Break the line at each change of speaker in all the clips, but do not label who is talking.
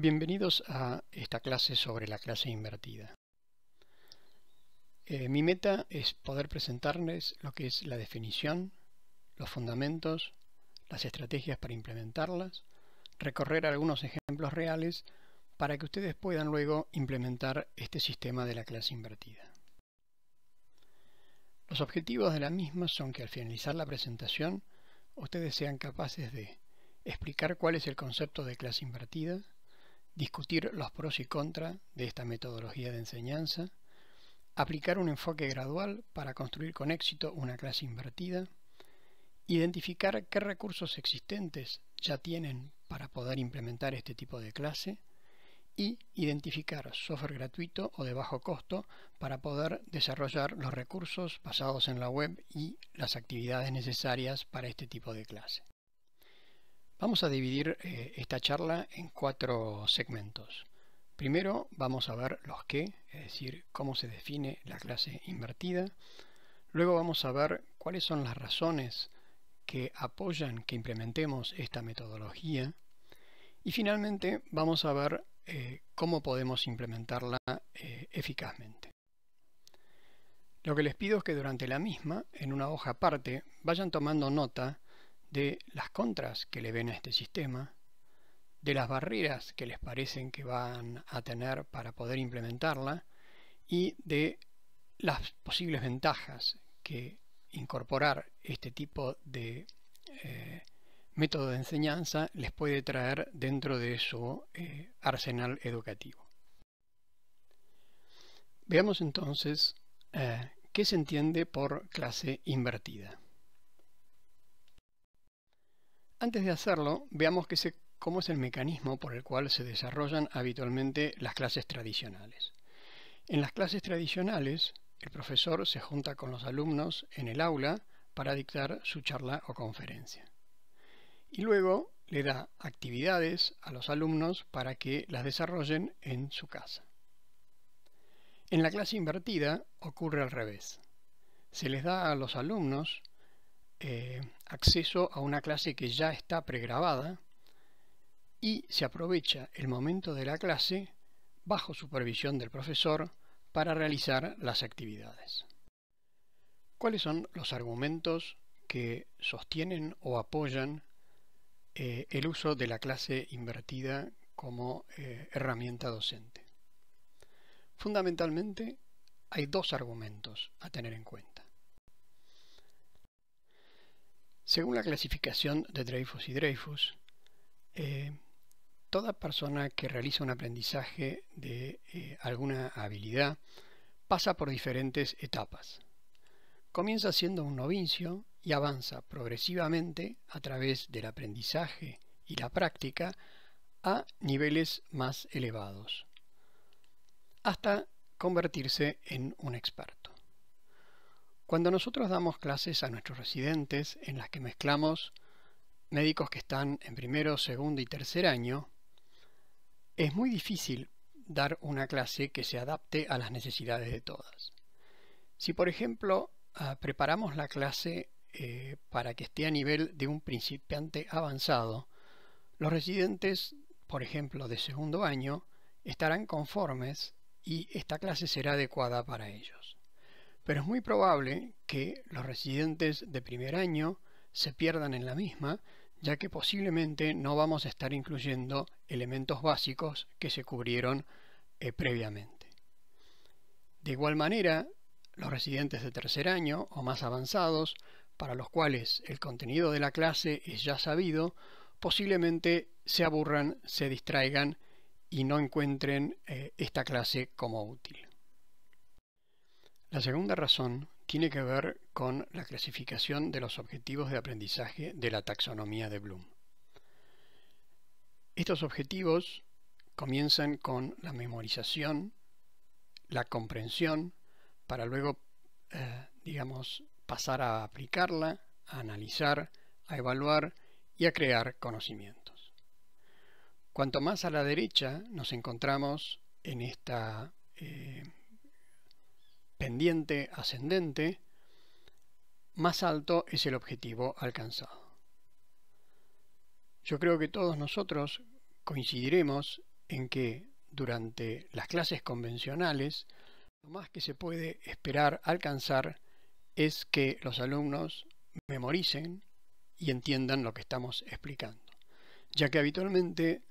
Bienvenidos a esta clase sobre la clase invertida. Eh, mi meta es poder presentarles lo que es la definición, los fundamentos, las estrategias para implementarlas, recorrer algunos ejemplos reales para que ustedes puedan luego implementar este sistema de la clase invertida. Los objetivos de la misma son que al finalizar la presentación ustedes sean capaces de explicar cuál es el concepto de clase invertida, discutir los pros y contras de esta metodología de enseñanza, aplicar un enfoque gradual para construir con éxito una clase invertida, identificar qué recursos existentes ya tienen para poder implementar este tipo de clase y identificar software gratuito o de bajo costo para poder desarrollar los recursos basados en la web y las actividades necesarias para este tipo de clase. Vamos a dividir eh, esta charla en cuatro segmentos. Primero vamos a ver los qué, es decir, cómo se define la clase invertida. Luego vamos a ver cuáles son las razones que apoyan que implementemos esta metodología. Y finalmente vamos a ver eh, cómo podemos implementarla eh, eficazmente. Lo que les pido es que durante la misma, en una hoja aparte, vayan tomando nota de las contras que le ven a este sistema, de las barreras que les parecen que van a tener para poder implementarla y de las posibles ventajas que incorporar este tipo de eh, método de enseñanza les puede traer dentro de su eh, arsenal educativo. Veamos entonces eh, qué se entiende por clase invertida. Antes de hacerlo, veamos cómo es el mecanismo por el cual se desarrollan habitualmente las clases tradicionales. En las clases tradicionales, el profesor se junta con los alumnos en el aula para dictar su charla o conferencia. Y luego le da actividades a los alumnos para que las desarrollen en su casa. En la clase invertida ocurre al revés. Se les da a los alumnos eh, acceso a una clase que ya está pregrabada y se aprovecha el momento de la clase bajo supervisión del profesor para realizar las actividades. ¿Cuáles son los argumentos que sostienen o apoyan eh, el uso de la clase invertida como eh, herramienta docente? Fundamentalmente hay dos argumentos a tener en cuenta. Según la clasificación de Dreyfus y Dreyfus, eh, toda persona que realiza un aprendizaje de eh, alguna habilidad pasa por diferentes etapas. Comienza siendo un novicio y avanza progresivamente a través del aprendizaje y la práctica a niveles más elevados, hasta convertirse en un experto. Cuando nosotros damos clases a nuestros residentes en las que mezclamos médicos que están en primero, segundo y tercer año, es muy difícil dar una clase que se adapte a las necesidades de todas. Si por ejemplo ah, preparamos la clase eh, para que esté a nivel de un principiante avanzado, los residentes, por ejemplo, de segundo año, estarán conformes y esta clase será adecuada para ellos pero es muy probable que los residentes de primer año se pierdan en la misma, ya que posiblemente no vamos a estar incluyendo elementos básicos que se cubrieron eh, previamente. De igual manera, los residentes de tercer año o más avanzados, para los cuales el contenido de la clase es ya sabido, posiblemente se aburran, se distraigan y no encuentren eh, esta clase como útil. La segunda razón tiene que ver con la clasificación de los objetivos de aprendizaje de la taxonomía de Bloom. Estos objetivos comienzan con la memorización, la comprensión, para luego, eh, digamos, pasar a aplicarla, a analizar, a evaluar y a crear conocimientos. Cuanto más a la derecha nos encontramos en esta eh, pendiente ascendente, más alto es el objetivo alcanzado. Yo creo que todos nosotros coincidiremos en que durante las clases convencionales lo más que se puede esperar alcanzar es que los alumnos memoricen y entiendan lo que estamos explicando, ya que habitualmente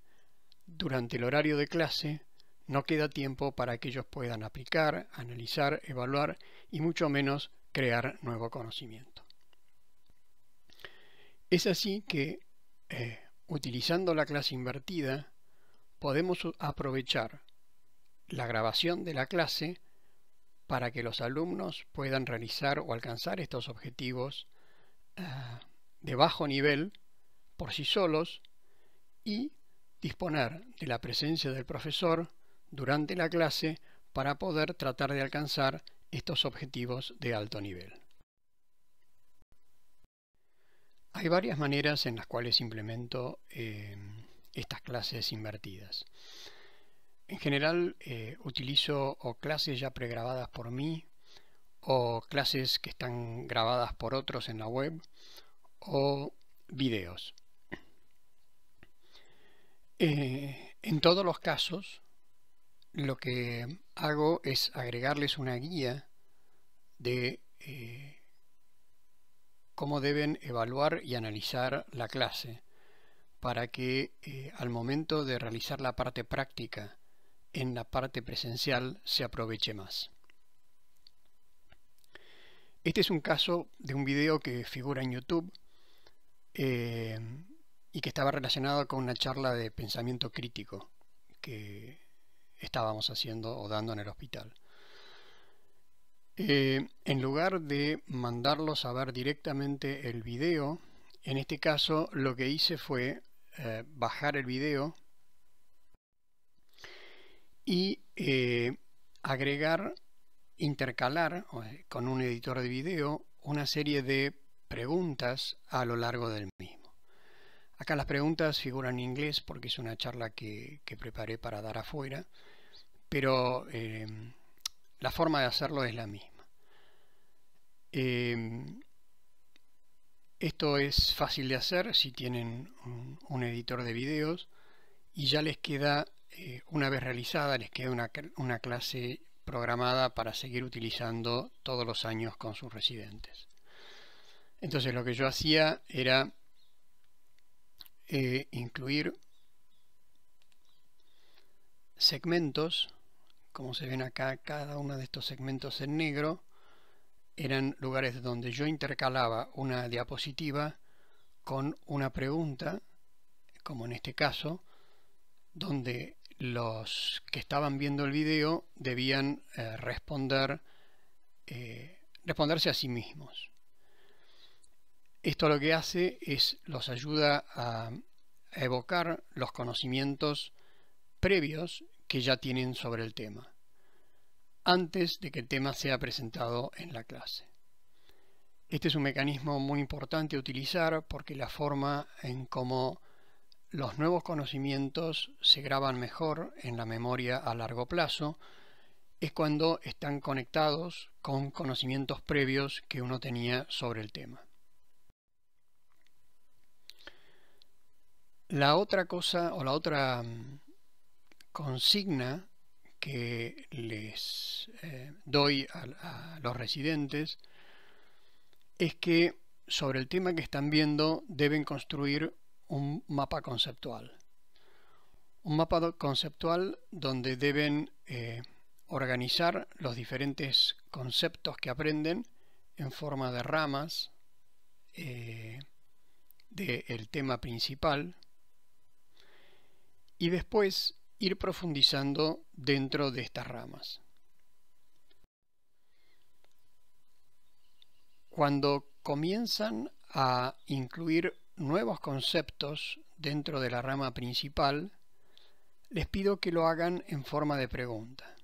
durante el horario de clase no queda tiempo para que ellos puedan aplicar, analizar, evaluar y mucho menos crear nuevo conocimiento. Es así que, eh, utilizando la clase invertida, podemos aprovechar la grabación de la clase para que los alumnos puedan realizar o alcanzar estos objetivos eh, de bajo nivel por sí solos y disponer de la presencia del profesor durante la clase para poder tratar de alcanzar estos objetivos de alto nivel. Hay varias maneras en las cuales implemento eh, estas clases invertidas. En general eh, utilizo o clases ya pregrabadas por mí, o clases que están grabadas por otros en la web, o videos. Eh, en todos los casos, lo que hago es agregarles una guía de eh, cómo deben evaluar y analizar la clase para que eh, al momento de realizar la parte práctica en la parte presencial se aproveche más. Este es un caso de un video que figura en YouTube eh, y que estaba relacionado con una charla de pensamiento crítico que estábamos haciendo o dando en el hospital. Eh, en lugar de mandarlos a ver directamente el video, en este caso lo que hice fue eh, bajar el video y eh, agregar, intercalar con un editor de video una serie de preguntas a lo largo del mismo. Acá las preguntas figuran en inglés porque es una charla que preparé para dar afuera pero eh, la forma de hacerlo es la misma. Eh, esto es fácil de hacer si tienen un, editor de videos y ya les queda, eh, una vez realizada, les queda una, clase programada para seguir utilizando todos los años con sus residentes. Entonces lo que yo hacía era incluir segmentos como se ven acá, cada uno de estos segmentos en negro eran lugares donde yo intercalaba una diapositiva con una pregunta, como en este caso, donde los que estaban viendo el video debían eh, responder, eh, responderse a sí mismos. Esto lo que hace es los ayuda a evocar los conocimientos previos que ya tienen sobre el tema, antes de que el tema sea presentado en la clase. Este es un mecanismo muy importante utilizar porque la forma en cómo los nuevos conocimientos se graban mejor en la memoria a largo plazo es cuando están conectados con conocimientos previos que uno tenía sobre el tema. La otra cosa o la otra mm, consigna que les eh, doy a, los residentes es que sobre el tema que están viendo deben construir un mapa conceptual. Un mapa conceptual donde deben eh, organizar los diferentes conceptos que aprenden en forma de ramas eh, del tema principal y después ir profundizando dentro de estas ramas. Cuando comienzan a incluir nuevos conceptos dentro de la rama principal, les pido que lo hagan en forma de pregunta.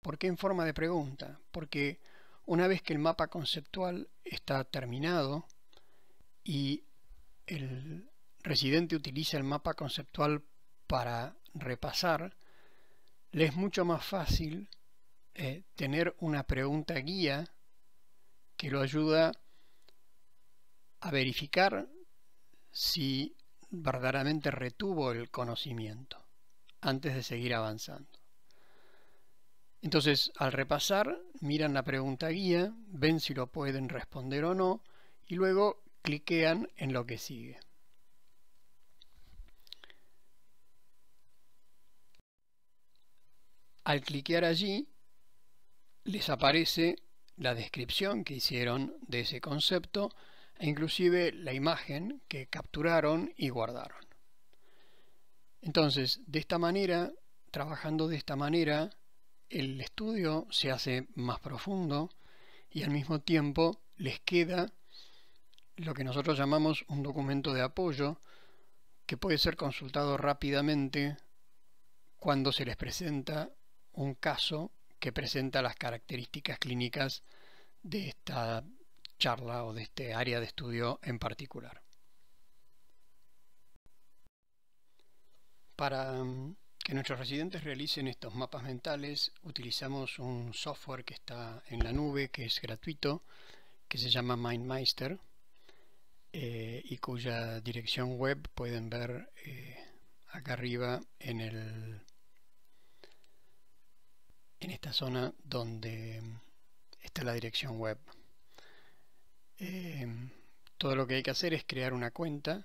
¿Por qué en forma de pregunta? Porque una vez que el mapa conceptual está terminado y el residente utiliza el mapa conceptual para repasar, le es mucho más fácil eh, tener una pregunta guía que lo ayuda a verificar si verdaderamente retuvo el conocimiento antes de seguir avanzando. Entonces, al repasar, miran la pregunta guía, ven si lo pueden responder o no, y luego cliquean en lo que sigue. Al cliquear allí, les aparece la descripción que hicieron de ese concepto e inclusive la imagen que capturaron y guardaron. Entonces, de esta manera, trabajando de esta manera, el estudio se hace más profundo y al mismo tiempo les queda lo que nosotros llamamos un documento de apoyo que puede ser consultado rápidamente cuando se les presenta un caso que presenta las características clínicas de esta charla o de este área de estudio en particular. Para mm, que nuestros residentes realicen estos mapas mentales utilizamos un software que está en la nube, que es gratuito, que se llama MindMeister eh, y cuya dirección web pueden ver eh, acá arriba en el en esta zona donde mm, está la dirección web. Em, todo lo que hay que hacer es crear una cuenta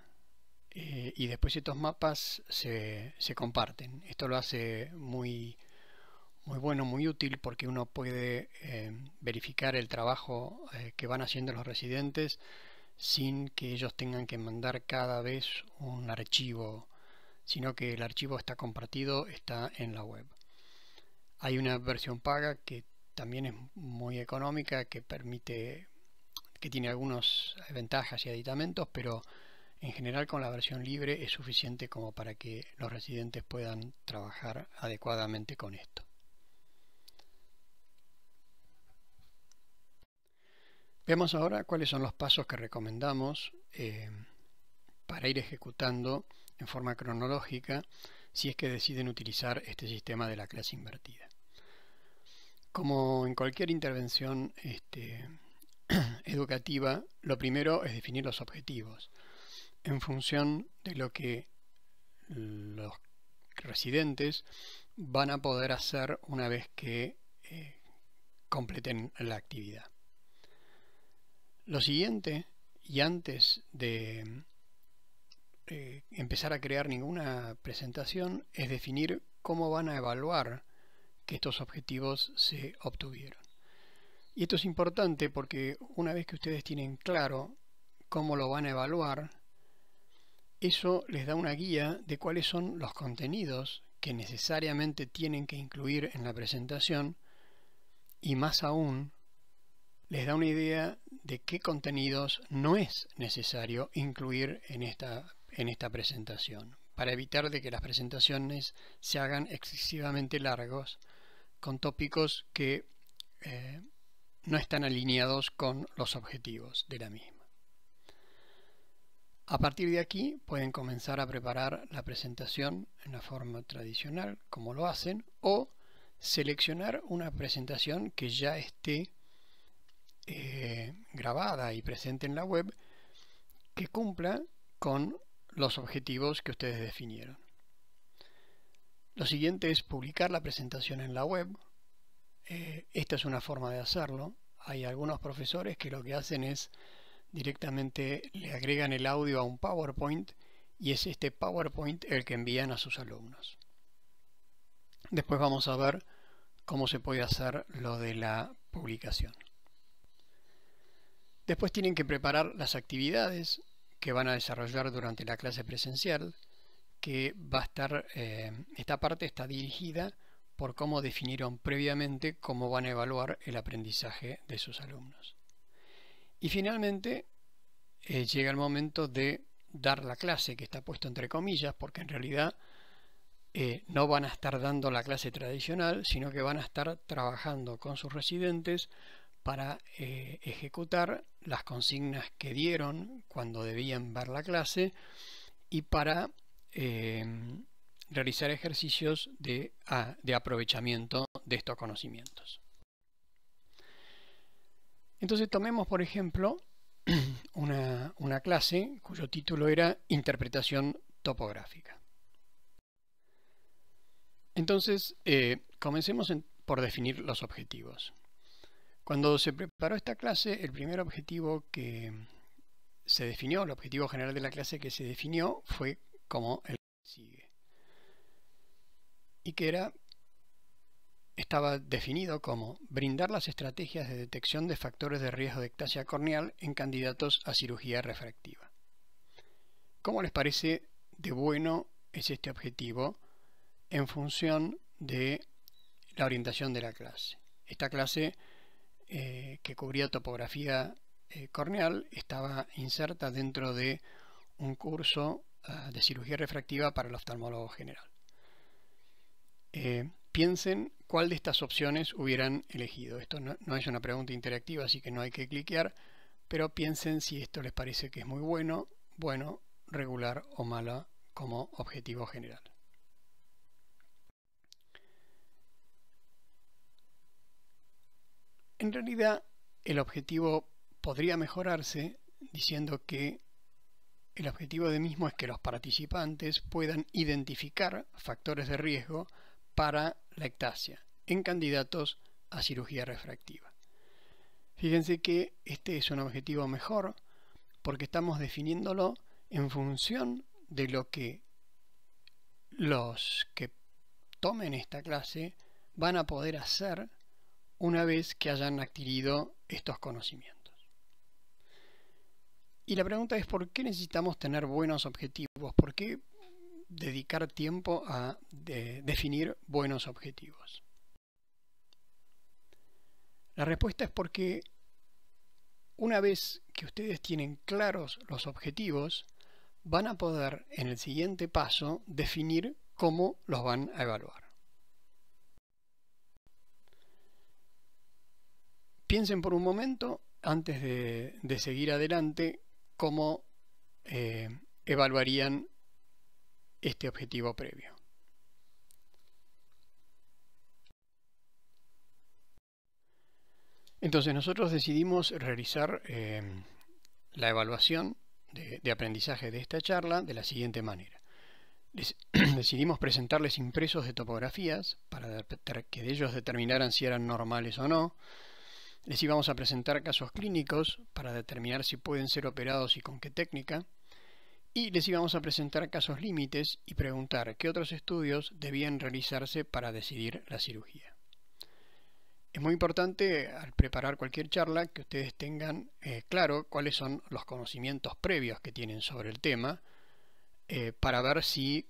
eh, y después estos mapas se, comparten. Esto lo hace muy, muy bueno, muy útil porque uno puede em, verificar el trabajo eh, que van haciendo los residentes sin que ellos tengan que mandar cada vez un archivo, sino que el archivo está compartido, está en la web. Hay una versión paga que también es muy económica, que permite, que tiene algunas ventajas y aditamentos, pero en general con la versión libre es suficiente como para que los residentes puedan trabajar adecuadamente con esto. Vemos ahora cuáles son los pasos que recomendamos eh, para ir ejecutando en forma cronológica si es que deciden utilizar este sistema de la clase invertida. Como en cualquier intervención este, educativa, lo primero es definir los objetivos. En función de lo que los residentes van a poder hacer una vez que eh, completen la actividad. Lo siguiente, y antes de eh, empezar a crear ninguna presentación, es definir cómo van a evaluar que estos objetivos se obtuvieron. Y esto es importante porque una vez que ustedes tienen claro cómo lo van a evaluar, eso les da una guía de cuáles son los contenidos que necesariamente tienen que incluir en la presentación y más aún les da una idea de qué contenidos no es necesario incluir en esta, en esta presentación para evitar de que las presentaciones se hagan excesivamente largos con tópicos que eh, no están alineados con los objetivos de la misma. A partir de aquí pueden comenzar a preparar la presentación en la forma tradicional, como lo hacen, o seleccionar una presentación que ya esté eh, grabada y presente en la web que cumpla con los objetivos que ustedes definieron. Lo siguiente es publicar la presentación en la web. Eh, esta es una forma de hacerlo. Hay algunos profesores que lo que hacen es directamente le agregan el audio a un PowerPoint y es este PowerPoint el que envían a sus alumnos. Después vamos a ver cómo se puede hacer lo de la publicación. Después tienen que preparar las actividades que van a desarrollar durante la clase presencial que va a estar, eh, esta parte está dirigida por cómo definieron previamente cómo van a evaluar el aprendizaje de sus alumnos. Y finalmente eh, llega el momento de dar la clase, que está puesto entre comillas, porque en realidad eh, no van a estar dando la clase tradicional, sino que van a estar trabajando con sus residentes para ejecutar las consignas que dieron cuando debían dar la clase y para eh, realizar ejercicios ah, de, aprovechamiento de estos conocimientos. Entonces tomemos, por ejemplo, una, clase cuyo título era Interpretación topográfica. Entonces, eh, comencemos por definir los objetivos. Cuando se preparó esta clase, el primer objetivo que se definió, el objetivo general de la clase que se definió fue como el que sigue. Y que era, estaba definido como brindar las estrategias de detección de factores de riesgo de ectasia corneal en candidatos a cirugía refractiva. ¿Cómo les parece de bueno es este objetivo en función de la orientación de la clase? Esta clase eh, que cubría topografía eh, corneal estaba inserta dentro de un curso Ah, de cirugía refractiva para el oftalmólogo general. Eh, piensen cuál de estas opciones hubieran elegido. Esto no, es una pregunta interactiva, así que no hay que cliquear, pero piensen si esto les parece que es muy bueno, bueno, regular o mala como objetivo general. En realidad, el objetivo podría mejorarse diciendo que el objetivo de mismo es que los participantes puedan identificar factores de riesgo para la ectasia en candidatos a cirugía refractiva. Fíjense que este es un objetivo mejor porque estamos definiéndolo en función de lo que los que tomen esta clase van a poder hacer una vez que hayan adquirido estos conocimientos. Y la pregunta es, ¿por qué necesitamos tener buenos objetivos? ¿Por qué dedicar tiempo a definir buenos objetivos? La respuesta es porque una vez que ustedes tienen claros los objetivos, van a poder en el siguiente paso definir cómo los van a evaluar. Piensen por un momento, antes de seguir adelante, cómo eh, evaluarían este objetivo previo. Entonces nosotros decidimos realizar em, la evaluación de, aprendizaje de esta charla de la siguiente manera. decidimos presentarles impresos de topografías para que ellos determinaran si eran normales o no, les íbamos a presentar casos clínicos para determinar si pueden ser operados y con qué técnica. Y les íbamos a presentar casos límites y preguntar qué otros estudios debían realizarse para decidir la cirugía. Es muy importante al preparar cualquier charla que ustedes tengan eh, claro cuáles son los conocimientos previos que tienen sobre el tema eh, para ver si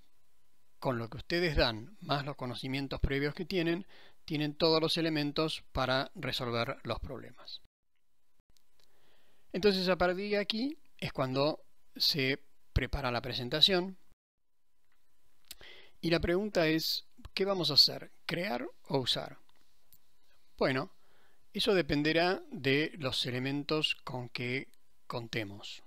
con lo que ustedes dan más los conocimientos previos que tienen tienen todos los elementos para resolver los problemas. Entonces a partir de aquí es cuando se prepara la presentación y la pregunta es, ¿qué vamos a hacer? ¿Crear o usar? Bueno, eso dependerá de los elementos con que contemos.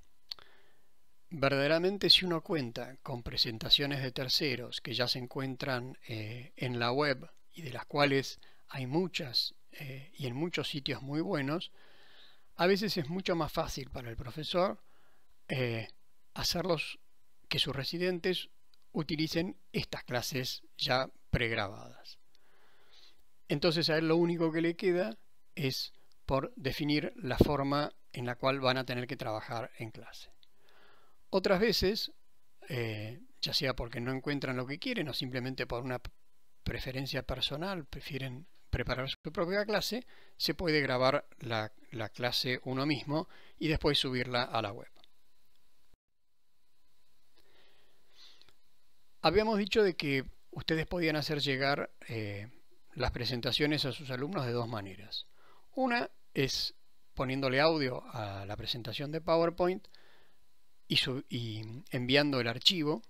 Verdaderamente si uno cuenta con presentaciones de terceros que ya se encuentran eh, en la web y de las cuales hay muchas eh, y en muchos sitios muy buenos, a veces es mucho más fácil para el profesor eh, hacerlos que sus residentes utilicen estas clases ya pregrabadas. Entonces a él lo único que le queda es por definir la forma en la cual van a tener que trabajar en clase. Otras veces, eh, ya sea porque no encuentran lo que quieren o simplemente por una preferencia personal, prefieren preparar su propia clase, se puede grabar la, clase uno mismo y después subirla a la web. Habíamos dicho de que ustedes podían hacer llegar eh, las presentaciones a sus alumnos de dos maneras. Una es poniéndole audio a la presentación de PowerPoint y, y enviando el archivo,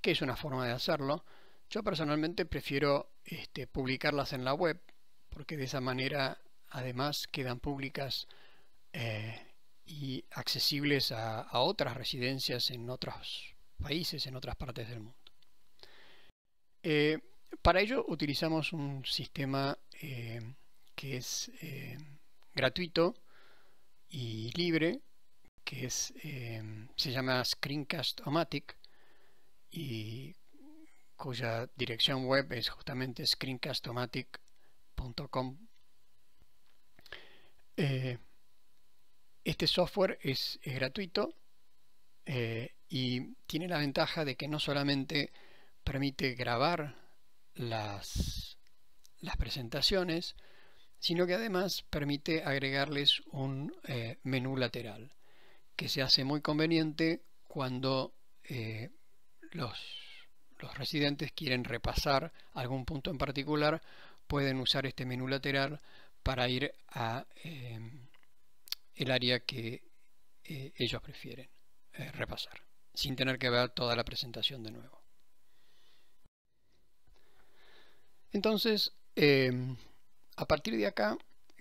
que es una forma de hacerlo. Yo personalmente prefiero este, publicarlas en la web porque de esa manera además quedan públicas eh, y accesibles a, otras residencias en otros países, en otras partes del mundo. Eh, para ello utilizamos un sistema eh, que es gratuito y libre, que se llama Screencast-O-Matic y cuya dirección web es justamente screencastomatic.com. Eh, este software es, gratuito eh, y tiene la ventaja de que no solamente permite grabar las, las presentaciones, sino que además permite agregarles un eh, menú lateral, que se hace muy conveniente cuando los los residentes quieren repasar algún punto en particular, pueden usar este menú lateral para ir a eh, el área que eh, ellos prefieren eh, repasar, sin tener que ver toda la presentación de nuevo. Entonces, em, a partir de acá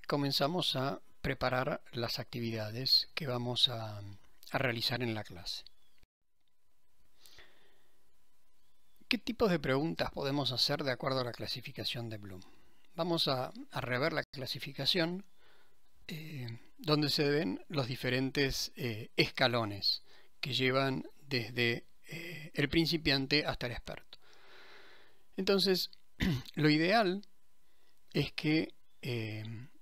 comenzamos a preparar las actividades que vamos a realizar en la clase. ¿Qué tipos de preguntas podemos hacer de acuerdo a la clasificación de Bloom? Vamos a, rever la clasificación eh, donde se ven los diferentes eh, escalones que llevan desde eh, el principiante hasta el experto. Entonces, lo ideal es que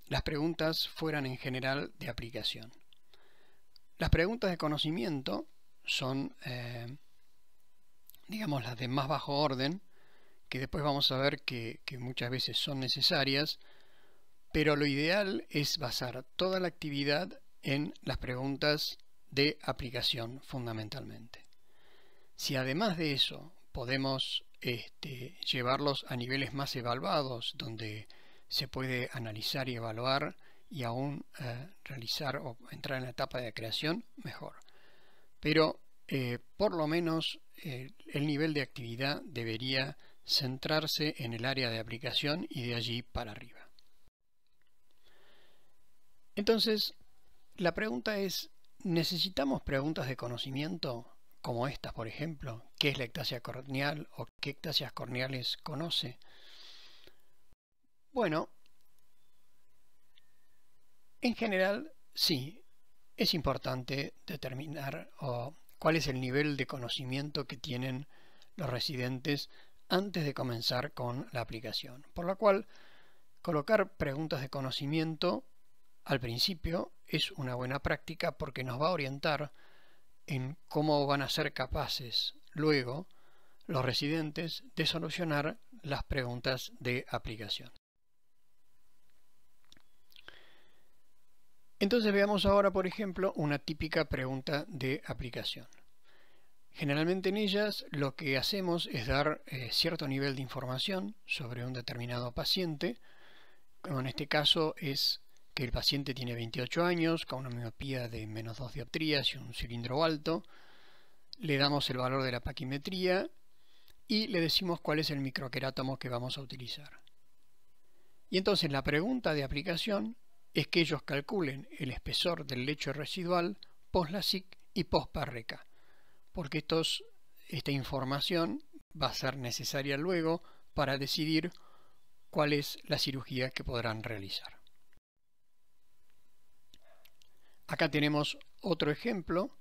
las preguntas fueran en general de aplicación. Las preguntas de conocimiento son digamos, las de más bajo orden, que después vamos a ver que, muchas veces son necesarias, pero lo ideal es basar toda la actividad en las preguntas de aplicación fundamentalmente. Si además de eso podemos este, llevarlos a niveles más evaluados, donde se puede analizar y evaluar y aún eh, realizar o entrar en la etapa de creación, mejor. Pero eh, por lo menos eh, el nivel de actividad debería centrarse en el área de aplicación y de allí para arriba. Entonces, la pregunta es, ¿necesitamos preguntas de conocimiento como estas, por ejemplo? ¿Qué es la ectasia corneal o qué ectasias corneales conoce? Bueno, en general, sí, es importante determinar o cuál es el nivel de conocimiento que tienen los residentes antes de comenzar con la aplicación. Por lo cual, colocar preguntas de conocimiento al principio es una buena práctica porque nos va a orientar en cómo van a ser capaces luego los residentes de solucionar las preguntas de aplicación. Entonces veamos ahora, por ejemplo, una típica pregunta de aplicación. Generalmente en ellas lo que hacemos es dar eh, cierto nivel de información sobre un determinado paciente, como en este caso es que el paciente tiene 28 años, con una miopía de menos 2 dioptrías y un cilindro alto, le damos el valor de la paquimetría y le decimos cuál es el microquerátomo que vamos a utilizar. Y entonces la pregunta de aplicación es que ellos calculen el espesor del lecho residual post-LASIC y post-PARRECA, porque esta información va a ser necesaria luego para decidir cuál es la cirugía que podrán realizar. Acá tenemos otro ejemplo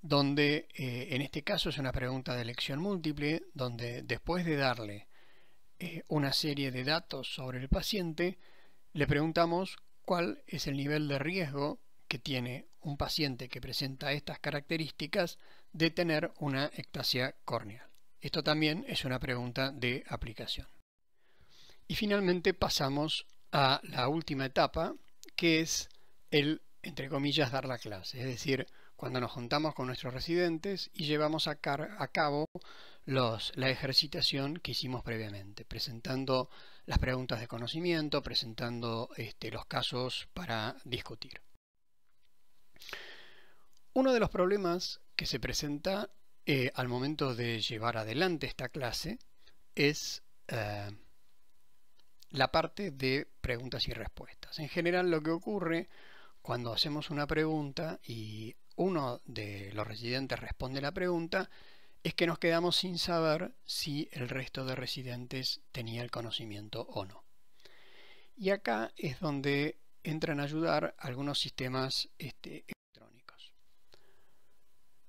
donde eh, en este caso es una pregunta de elección múltiple, donde después de darle eh, una serie de datos sobre el paciente, le preguntamos cuál es el nivel de riesgo que tiene un paciente que presenta estas características de tener una ectasia corneal. Esto también es una pregunta de aplicación. Y finalmente pasamos a la última etapa, que es el, entre comillas, dar la clase, es decir, cuando nos juntamos con nuestros residentes y llevamos a, a cabo la ejercitación que hicimos previamente, presentando las preguntas de conocimiento, presentando este, los casos para discutir. Uno de los problemas que se presenta eh, al momento de llevar adelante esta clase es eh, la parte de preguntas y respuestas. En general lo que ocurre cuando hacemos una pregunta y uno de los residentes responde la pregunta es que nos quedamos sin saber si el resto de residentes tenía el conocimiento o no. Y acá es donde entran a ayudar algunos sistemas este, electrónicos.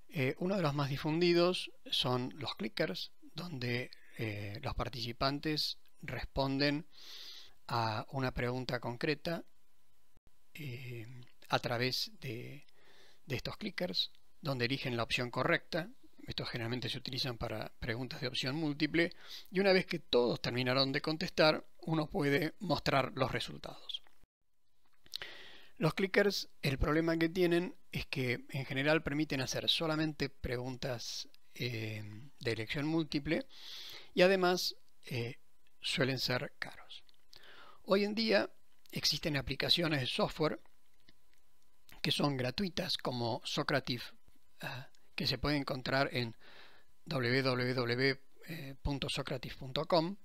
Eh, uno de los más difundidos son los clickers, donde eh, los participantes responden a una pregunta concreta eh, a través de, de estos clickers, donde eligen la opción correcta estos generalmente se utilizan para preguntas de opción múltiple, y una vez que todos terminaron de contestar, uno puede mostrar los resultados. Los clickers, el problema que tienen es que en general permiten hacer solamente preguntas eh, de elección múltiple y además eh, suelen ser caros. Hoy en día existen aplicaciones de software que son gratuitas como Socrative, ah, que se puede encontrar en www.socrates.com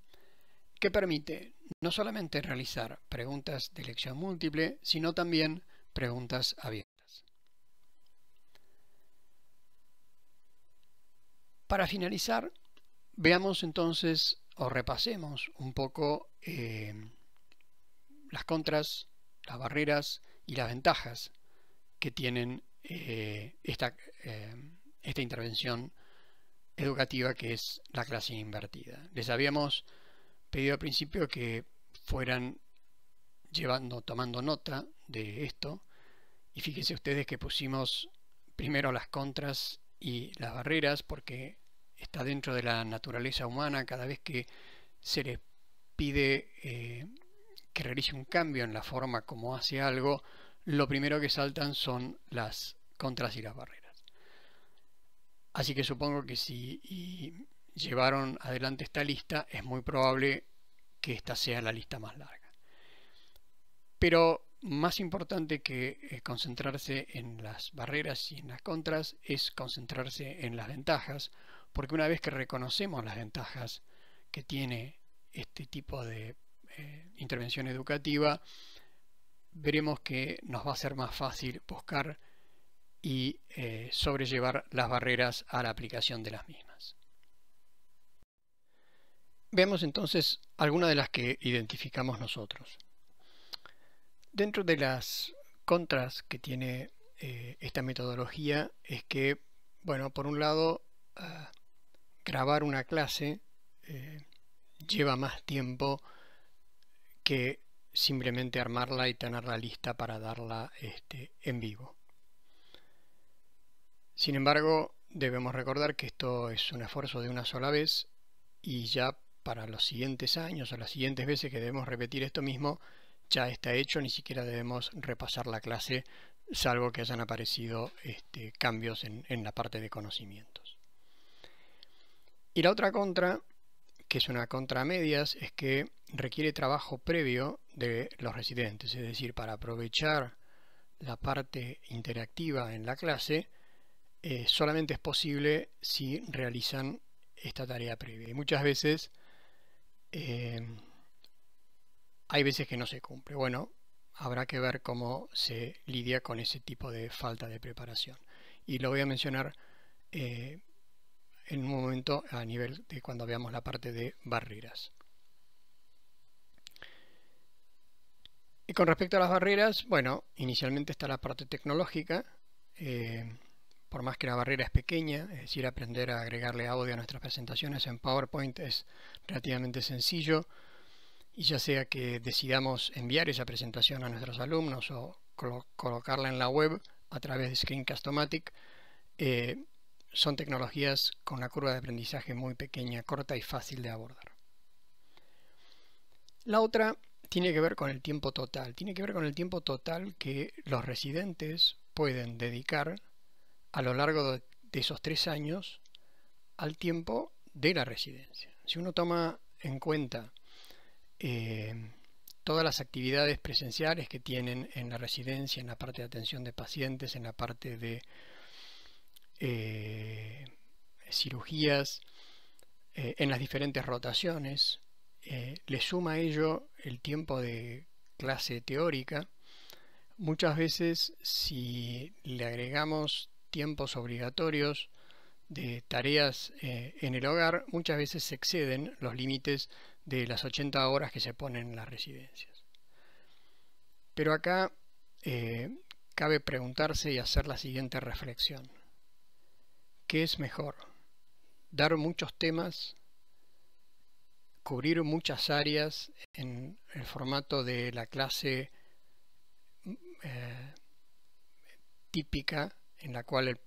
que permite no solamente realizar preguntas de elección múltiple, sino también preguntas abiertas. Para finalizar, veamos entonces o repasemos un poco eh, las contras, las barreras y las ventajas que tienen eh, esta, eh, esta intervención educativa que es la clase invertida. Les habíamos pedido al principio que fueran llevando, tomando nota de esto y fíjense ustedes que pusimos primero las contras y las barreras porque está dentro de la naturaleza humana cada vez que se les pide eh, que realice un cambio en la forma como hace algo, lo primero que saltan son las contras y las barreras. Así que supongo que si llevaron adelante esta lista, es muy probable que esta sea la lista más larga. Pero más importante que eh, concentrarse en las barreras y en las contras es concentrarse en las ventajas, porque una vez que reconocemos las ventajas que tiene este tipo de eh, intervención educativa, veremos que nos va a ser más fácil buscar y eh, sobrellevar las barreras a la aplicación de las mismas. Veamos entonces algunas de las que identificamos nosotros. Dentro de las contras que tiene eh, esta metodología es que, bueno, por un lado, eh, grabar una clase lleva más tiempo que simplemente armarla y tenerla lista para darla este, en vivo. Sin embargo, debemos recordar que esto es un esfuerzo de una sola vez y ya para los siguientes años o las siguientes veces que debemos repetir esto mismo, ya está hecho, ni siquiera debemos repasar la clase, salvo que hayan aparecido este, cambios en, en la parte de conocimientos. Y la otra contra, que es una contra medias, es que requiere trabajo previo de los residentes, es decir, para aprovechar la parte interactiva en la clase, eh, solamente es posible si realizan esta tarea previa. Y muchas veces eh, hay veces que no se cumple. Bueno, habrá que ver cómo se lidia con ese tipo de falta de preparación. Y lo voy a mencionar eh, en un momento a nivel de cuando veamos la parte de barreras. Y con respecto a las barreras, bueno, inicialmente está la parte tecnológica por más que la barrera es pequeña, es decir, aprender a agregarle audio a nuestras presentaciones en PowerPoint es relativamente sencillo, y ya sea que decidamos enviar esa presentación a nuestros alumnos o colocarla en la web a través de Screencast-O-Matic, eh, son tecnologías con una curva de aprendizaje muy pequeña, corta y fácil de abordar. La otra tiene que ver con el tiempo total, tiene que ver con el tiempo total que los residentes pueden dedicar a lo largo de esos tres años al tiempo de la residencia. Si uno toma en cuenta eh, todas las actividades presenciales que tienen en la residencia, en la parte de atención de pacientes, en la parte de eh, cirugías, eh, en las diferentes rotaciones, le suma a ello el tiempo de clase teórica. Muchas veces si le agregamos tiempos obligatorios de tareas eh, en el hogar muchas veces exceden los límites de las 80 horas que se ponen en las residencias. Pero acá eh, cabe preguntarse y hacer la siguiente reflexión. ¿Qué es mejor? ¿Dar muchos temas? ¿Cubrir muchas áreas en el formato de la clase eh, típica en la cual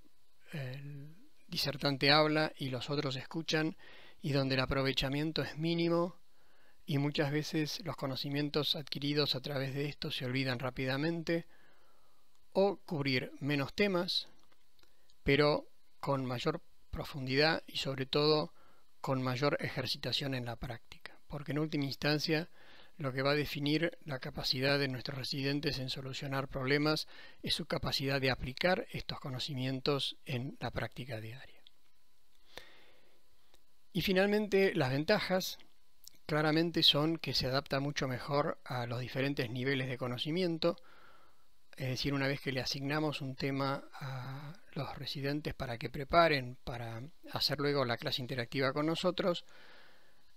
el, disertante habla y los otros escuchan y donde el aprovechamiento es mínimo y muchas veces los conocimientos adquiridos a través de esto se olvidan rápidamente o cubrir menos temas pero con mayor profundidad y sobre todo con mayor ejercitación en la práctica porque en última instancia lo que va a definir la capacidad de nuestros residentes en solucionar problemas es su capacidad de aplicar estos conocimientos en la práctica diaria. Y finalmente, las ventajas claramente son que se adapta mucho mejor a los diferentes niveles de conocimiento, es decir, una vez que le asignamos un tema a los residentes para que preparen, para hacer luego la clase interactiva con nosotros,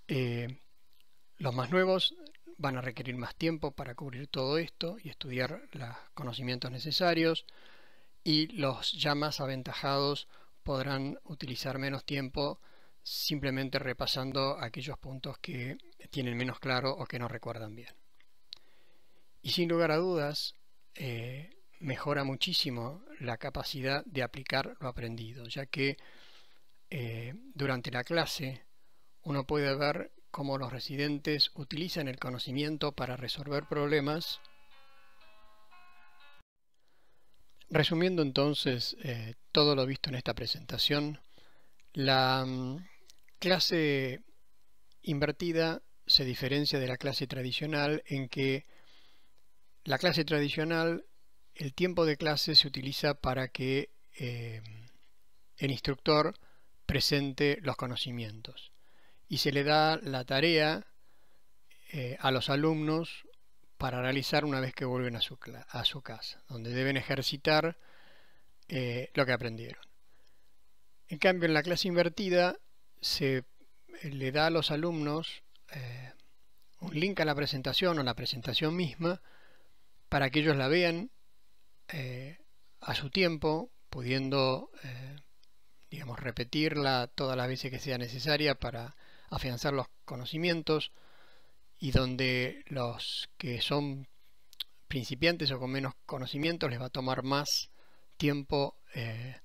eh, los más nuevos van a requerir más tiempo para cubrir todo esto y estudiar los conocimientos necesarios y los ya más aventajados podrán utilizar menos tiempo simplemente repasando aquellos puntos que tienen menos claro o que no recuerdan bien. Y sin lugar a dudas, eh, mejora muchísimo la capacidad de aplicar lo aprendido, ya que eh, durante la clase uno puede ver cómo los residentes utilizan el conocimiento para resolver problemas. Resumiendo entonces eh, todo lo visto en esta presentación, la mm, clase invertida se diferencia de la clase tradicional en que la clase tradicional, el tiempo de clase se utiliza para que eh, el instructor presente los conocimientos y se le da la tarea eh, a los alumnos para realizar una vez que vuelven a su, a su casa, donde deben ejercitar eh, lo que aprendieron. En cambio, en la clase invertida se eh, le da a los alumnos un link a la presentación o la presentación misma para que ellos la vean a su tiempo, pudiendo, digamos, repetirla todas las veces que sea necesaria para afianzar los conocimientos y donde los que son principiantes o con menos conocimientos les va a tomar más tiempo eh,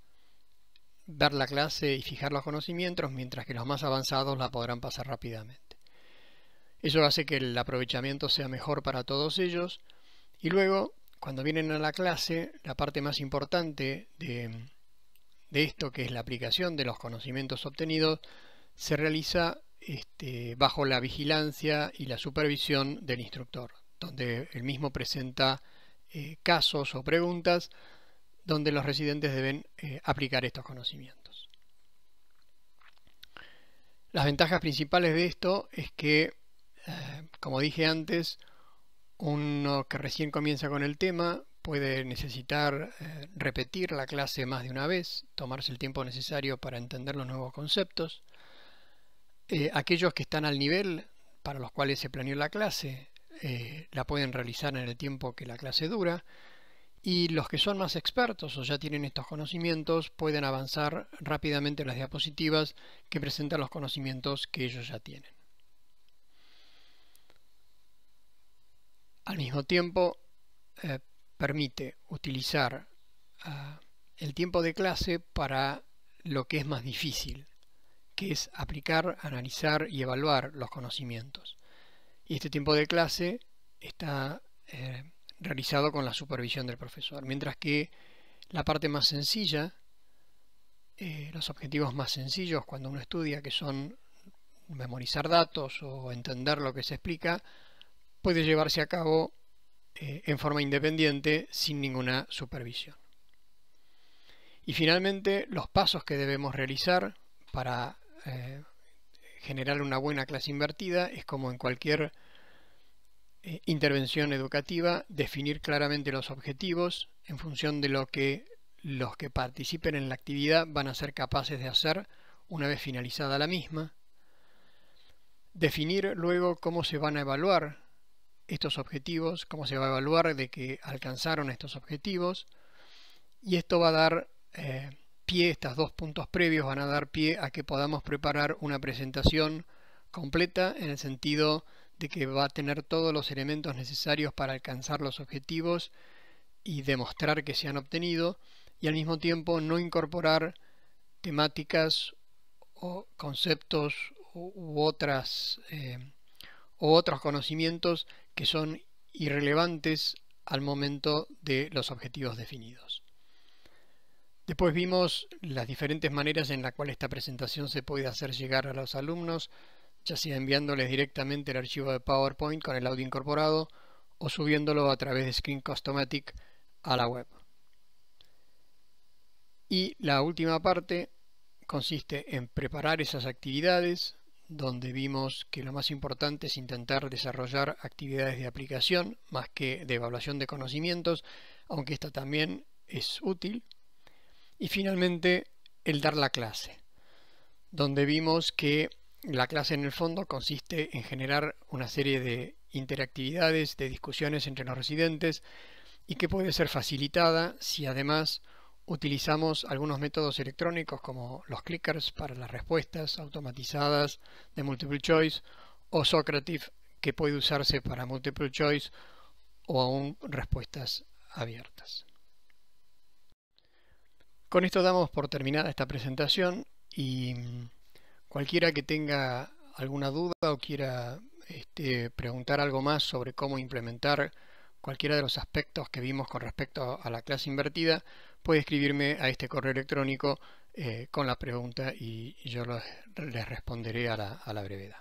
ver la clase y fijar los conocimientos, mientras que los más avanzados la podrán pasar rápidamente. Eso hace que el aprovechamiento sea mejor para todos ellos y luego, cuando vienen a la clase, la parte más importante de esto, que es la aplicación de los conocimientos obtenidos, se realiza este, bajo la vigilancia y la supervisión del instructor, donde el mismo presenta eh, casos o preguntas donde los residentes deben eh, aplicar estos conocimientos. Las ventajas principales de esto es que, eh, como dije antes, uno que recién comienza con el tema puede necesitar repetir la clase más de una vez, tomarse el tiempo necesario para entender los nuevos conceptos, eh, aquellos que están al nivel para los cuales se planeó la clase eh, la pueden realizar en el tiempo que la clase dura y los que son más expertos o ya tienen estos conocimientos pueden avanzar rápidamente las diapositivas que presentan los conocimientos que ellos ya tienen. Al mismo tiempo, eh, permite utilizar ah, el tiempo de clase para lo que es más difícil, que es aplicar, analizar y evaluar los conocimientos. Y este tiempo de clase está eh, realizado con la supervisión del profesor, mientras que la parte más sencilla, eh, los objetivos más sencillos cuando uno estudia, que son memorizar datos o entender lo que se explica, puede llevarse a cabo eh, en forma independiente sin ninguna supervisión. Y finalmente, los pasos que debemos realizar para eh, generar una buena clase invertida es como en cualquier eh, intervención educativa, definir claramente los objetivos en función de lo que los que participen en la actividad van a ser capaces de hacer una vez finalizada la misma. Definir luego cómo se van a evaluar estos objetivos, cómo se va a evaluar de que alcanzaron estos objetivos. Y esto va a dar eh, estos dos puntos previos van a dar pie a que podamos preparar una presentación completa en el sentido de que va a tener todos los elementos necesarios para alcanzar los objetivos y demostrar que se han obtenido y al mismo tiempo no incorporar temáticas o conceptos u otras eh, u otros conocimientos que son irrelevantes al momento de los objetivos definidos. Después vimos las diferentes maneras en las cuales esta presentación se puede hacer llegar a los alumnos, ya sea enviándoles directamente el archivo de PowerPoint con el audio incorporado o subiéndolo a través de Screen a la web. Y la última parte consiste en preparar esas actividades, donde vimos que lo más importante es intentar desarrollar actividades de aplicación más que de evaluación de conocimientos, aunque esta también es útil y finalmente, el dar la clase, donde vimos que la clase en el fondo consiste en generar una serie de interactividades, de discusiones entre los residentes y que puede ser facilitada si además utilizamos algunos métodos electrónicos como los clickers para las respuestas automatizadas de multiple choice o Socrative que puede usarse para multiple choice o aún respuestas abiertas. Con esto damos por terminada esta presentación y mm, cualquiera que tenga alguna duda o quiera este, preguntar algo más sobre cómo implementar cualquiera de los aspectos que vimos con respecto a la clase invertida, puede escribirme a este correo electrónico eh, con la pregunta y yo les responderé a la brevedad.